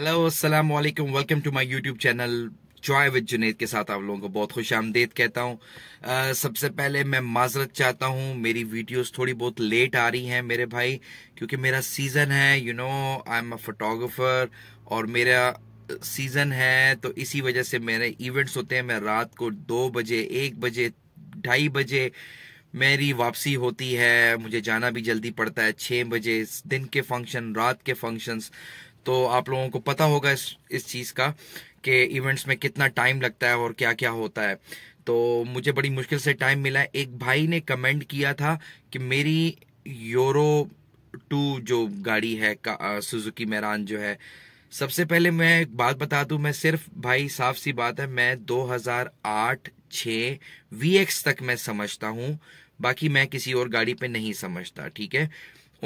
hello अस्सलाम वालेकुम welcome to my YouTube channel joy with Junaid के साथ आप लोगों को बहुत खुश आमदेद कहता हूँ सबसे पहले मैं माजरत चाहता हूँ मेरी वीडियोस थोड़ी बहुत लेट आ रही हैं मेरे भाई क्योंकि मेरा सीज़न है you know I am a photographer और मेरा सीज़न है तो इसी वजह से मेरे इवेंट्स होते हैं मैं रात को दो बजे एक बजे ढाई बजे मेरी वापसी होती है मुझे जाना भी जल्दी पड़ता है छः बजे दिन के फंक्शन रात के फंक्शंस तो आप लोगों को पता होगा इस इस चीज़ का कि इवेंट्स में कितना टाइम लगता है और क्या क्या होता है तो मुझे बड़ी मुश्किल से टाइम मिला एक भाई ने कमेंट किया था कि मेरी यूरो टू जो गाड़ी है सुजुकी मैरान जो है सबसे पहले मैं एक बात बता दूं मैं सिर्फ भाई साफ सी बात है मैं 2008 6 VX तक मैं समझता हूं बाकी मैं किसी और गाड़ी पे नहीं समझता ठीक है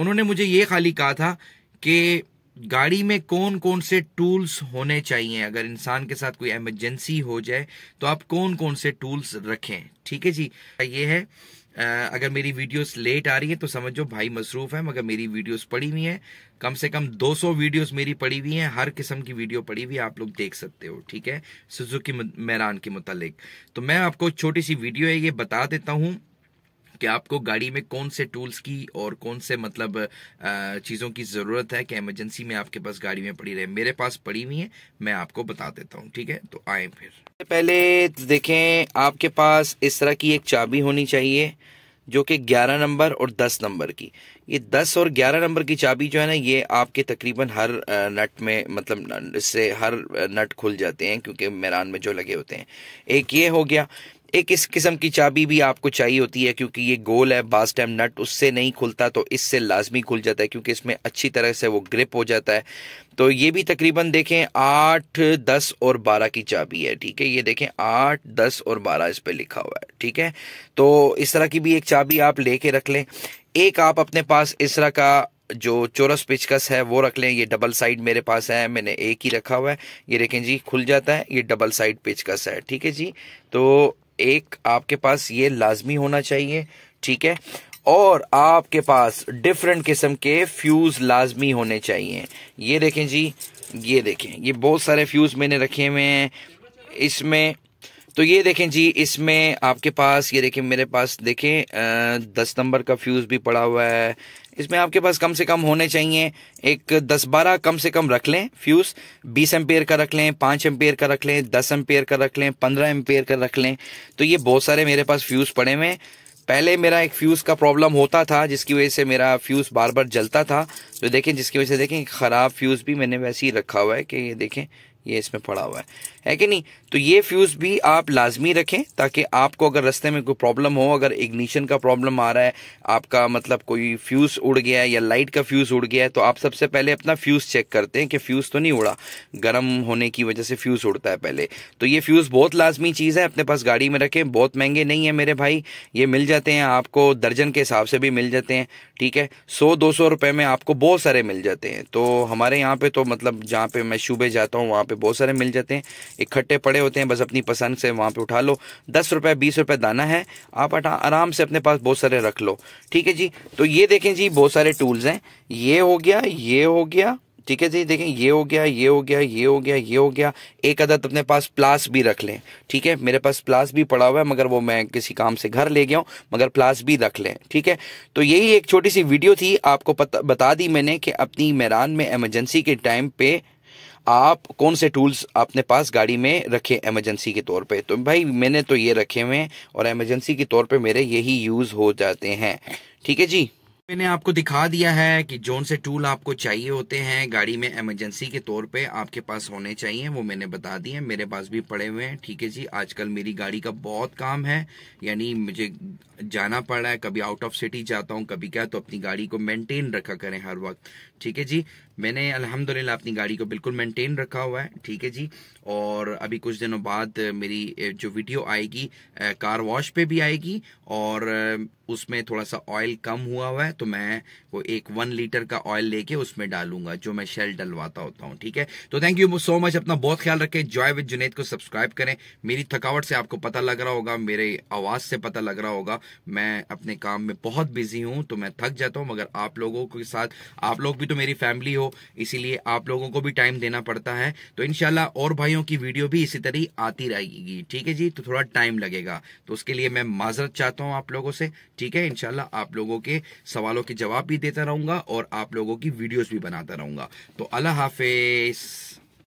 उन्होंने मुझे ये खाली कहा था कि गाड़ी में कौन कौन से टूल्स होने चाहिए अगर इंसान के साथ कोई एमरजेंसी हो जाए तो आप कौन कौन से टूल्स रखें ठीक है जी ये है अगर मेरी वीडियोस लेट आ रही है तो समझो भाई मसरूफ है मगर मेरी वीडियोस पड़ी हुई है कम से कम 200 वीडियोस मेरी पड़ी हुई हैं हर किस्म की वीडियो पड़ी हुई आप लोग देख सकते हो ठीक है सुजुकी मैरान के मुतालिक तो मैं आपको छोटी सी वीडियो है ये बता देता हूँ कि आपको गाड़ी में कौन से टूल्स की और कौन से मतलब चीज़ों की ज़रूरत है कि एमरजेंसी में आपके पास गाड़ी में पड़ी रहे मेरे पास पड़ी हुई है मैं आपको बता देता हूँ ठीक है तो आए फिर पहले देखें आपके पास इस तरह की एक चाबी होनी चाहिए जो कि 11 नंबर और 10 नंबर की ये 10 और 11 नंबर की चाबी जो है ना ये आपके तकरीबन हर नट में मतलब इससे हर नट खुल जाते हैं क्योंकि मैरान में जो लगे होते हैं एक ये हो गया एक इस किस्म की चाबी भी आपको चाहिए होती है क्योंकि ये गोल है बास टाइम नट उससे नहीं खुलता तो इससे लाजमी खुल जाता है क्योंकि इसमें अच्छी तरह से वो ग्रिप हो जाता है तो ये भी तकरीबन देखें आठ दस और बारह की चाबी है ठीक है ये देखें आठ दस और बारह इस पर लिखा हुआ है ठीक है तो इस तरह की भी एक चाबी आप लेके रख लें एक आप अपने पास इस तरह का जो चोरस पिचकस है वो रख लें ये डबल साइड मेरे पास है मैंने एक ही रखा हुआ है ये देखें जी खुल जाता है ये डबल साइड पिचकस है ठीक है जी तो एक आपके पास ये लाजमी होना चाहिए ठीक है और आपके पास डिफरेंट किस्म के फ्यूज़ लाजमी होने चाहिए ये देखें जी ये देखें ये बहुत सारे फ्यूज़ मैंने रखे हुए हैं इसमें तो ये देखें जी इसमें आपके पास ये देखें मेरे पास देखें दस नंबर का फ्यूज़ भी पड़ा हुआ है इसमें आपके पास कम से कम होने चाहिए एक दस बारह कम से कम रख लें फ्यूज़ बीस एम्पेयर का रख लें पाँच एम्पेयर का रख लें दस एम्पेयर का रख लें पंद्रह एम्पेयर का रख लें तो ये बहुत सारे मेरे पास फ्यूज़ पड़े हुए पहले मेरा एक फ्यूज़ का प्रॉब्लम होता था जिसकी वजह से मेरा फ्यूज़ बार बार जलता था तो देखें जिसकी वजह से देखें ख़राब फ्यूज़ भी मैंने वैसे ही रखा हुआ है कि ये देखें ये इसमें पड़ा हुआ है है कि नहीं तो ये फ्यूज़ भी आप लाजमी रखें ताकि आपको अगर रस्ते में कोई प्रॉब्लम हो अगर इग्निशन का प्रॉब्लम आ रहा है आपका मतलब कोई फ्यूज़ उड़ गया है या लाइट का फ्यूज़ उड़ गया है तो आप सबसे पहले अपना फ्यूज़ चेक करते हैं कि फ्यूज़ तो नहीं उड़ा गर्म होने की वजह से फ्यूज़ उड़ता है पहले तो ये फ्यूज़ बहुत लाजमी चीज़ है अपने पास गाड़ी में रखें बहुत महंगे नहीं है मेरे भाई ये मिल जाते हैं आपको दर्जन के हिसाब से भी मिल जाते हैं ठीक है सौ दो सौ में आपको बहुत सारे मिल जाते हैं तो हमारे यहाँ पे तो मतलब जहाँ पे मैं शूबे जाता हूँ वहां पे बहुत सारे मिल जाते हैं इकट्ठे पड़े होते हैं बस अपनी पसंद से वहाँ पे उठा लो दस रुपये बीस रुपये दाना है आप आराम से अपने पास बहुत सारे रख लो ठीक है जी तो ये देखें जी बहुत सारे टूल्स हैं ये हो गया ये हो गया ठीक है जी देखें ये हो गया ये हो गया ये हो गया ये हो गया एक अदद अपने पास प्लास भी रख लें ठीक है मेरे पास प्लास भी पड़ा हुआ है मगर वो मैं किसी काम से घर ले गया हूँ मगर प्लास भी रख लें ठीक है तो यही एक छोटी सी वीडियो थी आपको पता बता दी मैंने कि अपनी मैरान में एमरजेंसी के टाइम पे आप कौन से टूल्स आपने पास गाड़ी में रखे एमरजेंसी के तौर पे तो भाई मैंने तो ये रखे हुए हैं और एमरजेंसी के तौर पे मेरे यही यूज़ हो जाते हैं ठीक है जी मैंने आपको दिखा दिया है कि जोन से टूल आपको चाहिए होते हैं गाड़ी में इमरजेंसी के तौर पे आपके पास होने चाहिए वो मैंने बता दिए मेरे पास भी पड़े हुए हैं ठीक है जी आजकल मेरी गाड़ी का बहुत काम है यानी मुझे जाना पड़ रहा है कभी आउट ऑफ सिटी जाता हूँ कभी क्या तो अपनी गाड़ी को मेंटेन रखा करें हर वक्त ठीक है जी मैंने अलहमदुल्ला अपनी गाड़ी को बिल्कुल मेंटेन रखा हुआ है ठीक है जी और अभी कुछ दिनों बाद मेरी जो वीडियो आएगी कार वॉश पे भी आएगी और उसमें थोड़ा सा ऑयल कम हुआ हुआ है तो मैं वो एक वन लीटर का ऑयल लेके उसमें डालूंगा जो मैं शेल डलवाता होता हूं ठीक है तो थैंक यू सो मच अपना बहुत ख्याल रखें जॉय विद जुनेद को सब्सक्राइब करें मेरी थकावट से आपको पता लग रहा होगा मेरे आवाज से पता लग रहा होगा मैं अपने काम में बहुत बिजी हूं तो मैं थक जाता हूं मगर आप लोगों के साथ आप लोग भी तो मेरी फैमिली हो इसीलिए आप लोगों को भी टाइम देना पड़ता है तो इनशाला और भाइयों की वीडियो भी इसी तरह आती रहेगी ठीक है जी तो थोड़ा टाइम लगेगा तो उसके लिए मैं माजरत चाहता हूं आप लोगों से ठीक है इनशाला आप लोगों के सवाल सवालों के जवाब भी देता रहूंगा और आप लोगों की वीडियोस भी बनाता रहूंगा तो अल्लाह हाफिज़